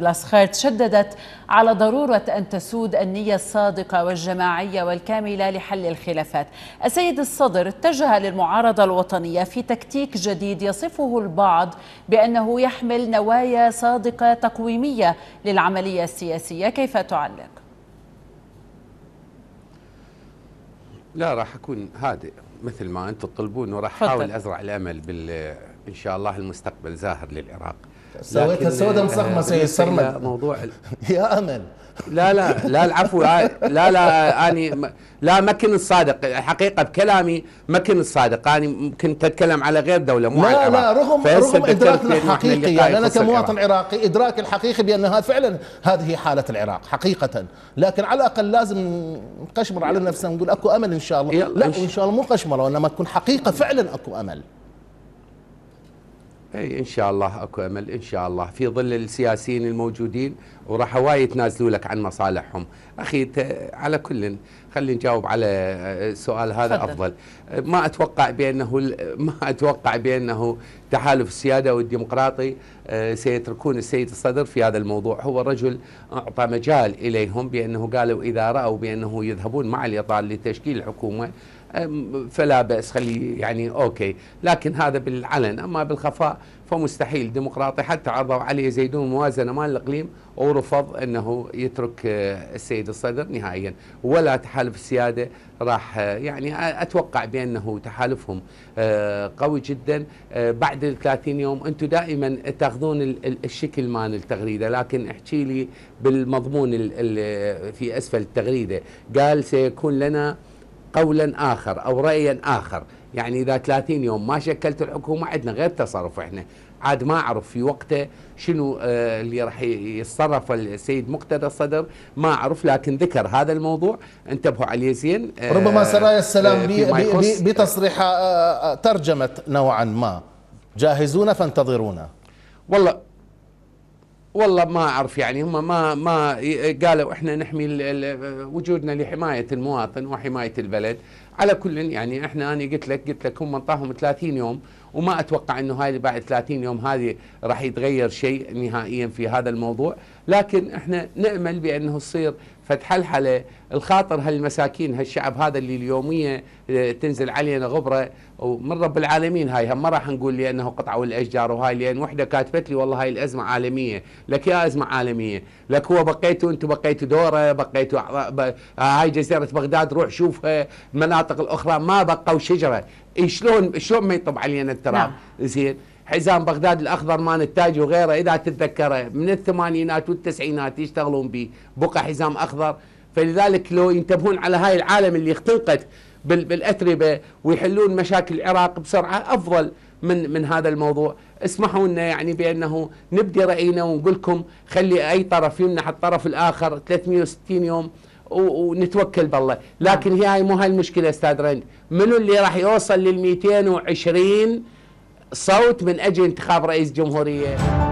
الأصخار شددت على ضرورة أن تسود النية الصادقة والجماعية والكاملة لحل الخلافات السيد الصدر اتجه للمعارضة الوطنية في تكتيك جديد يصفه البعض بأنه يحمل نوايا صادقة تقويمية للعملية السياسية كيف تعلق؟ لا راح أكون هادئ مثل ما أنتم تطلبون وراح أحاول أزرع الأمل بال... إن شاء الله المستقبل زاهر للعراق سويتها سودا مصخمه آه، سي سرمد موضوع يا امل لا لا لا العفو آه، لا لا اني لا ما كنت صادق الحقيقه بكلامي ما كنت صادق اني كنت اتكلم على غير دوله مو لا لا رغم رغم ادراكنا الحقيقي يعني انا كمواطن عراقي ادراكي الحقيقي بانها فعلا هذه حاله العراق حقيقه لكن على الاقل لازم نقشمر على نفسنا نقول اكو امل ان شاء الله لا ان شاء الله مو قشمره وانما تكون حقيقه فعلا اكو امل اي ان شاء الله اكو امل ان شاء الله في ظل السياسيين الموجودين وراح هواي يتنازلوا لك عن مصالحهم اخي على كل خلي نجاوب على السؤال آه، هذا فضل. افضل ما اتوقع بانه ما اتوقع بانه تحالف السياده والديمقراطي آه، سيتركون السيد الصدر في هذا الموضوع هو رجل اعطى مجال اليهم بانه قالوا اذا راوا بانه يذهبون مع الاطار لتشكيل حكومه فلا بأس خليه يعني أوكي لكن هذا بالعلن أما بالخفاء فمستحيل ديمقراطي حتى عرضوا عليه زيدون موازنة مال الإقليم ورفض أنه يترك آه، السيد الصدر نهائيا ولا تحالف السيادة راح آه، يعني أتوقع بأنه تحالفهم آه، قوي جدا بعد ال 30 يوم أنتم دائما تاخذون الشكل مال التغريدة لكن احكي لي بالمضمون في أسفل التغريدة قال سيكون لنا قولا آخر أو رأيا آخر يعني إذا 30 يوم ما شكلت الحكومة عندنا غير تصرف إحنا عاد ما أعرف في وقته شنو آه، اللي راح يتصرف السيد مقتدى الصدر ما أعرف لكن ذكر هذا الموضوع انتبهوا عليه زين آه، ربما سرايا السلام بي بي بي ترجمت نوعا ما جاهزون فانتظرونا والله والله ما اعرف يعني هم ما ما قالوا احنا نحمي وجودنا لحمايه المواطن وحمايه البلد على كل يعني احنا انا قلت لك قلت لك هم انطاهم 30 يوم وما اتوقع انه هاي بعد 30 يوم هذه راح يتغير شيء نهائيا في هذا الموضوع لكن احنا نامل بانه تصير فتح الحلة الخاطر هالمساكين هالشعب هذا اللي اليومية آه، تنزل علينا غبرة ومن رب العالمين هاي ما راح نقول لأنه قطعوا الأشجار وهاي لأن وحدة كاتبت لي والله هاي الأزمة عالمية لك يا أزمة عالمية لك هو بقيتوا أنتم بقيتوا دورة بقيتوا آه، هاي جزيرة بغداد روح شوفها المناطق الأخرى ما بقوا شجرة شلون شلون ما يطب علينا التراب نعم. زين حزام بغداد الاخضر مال التاج وغيره اذا تتذكره من الثمانينات والتسعينات يشتغلون به بقى حزام اخضر فلذلك لو ينتبهون على هاي العالم اللي اختلقت بالاتربه ويحلون مشاكل العراق بسرعه افضل من من هذا الموضوع اسمحوا لنا يعني بانه نبدي راينا ونقول لكم خلي اي طرف يمنح الطرف الاخر 360 يوم ونتوكل بالله لكن نعم. هي مو هاي المشكله استاذ رند منو اللي راح يوصل لل 220 صوت من اجل انتخاب رئيس جمهوريه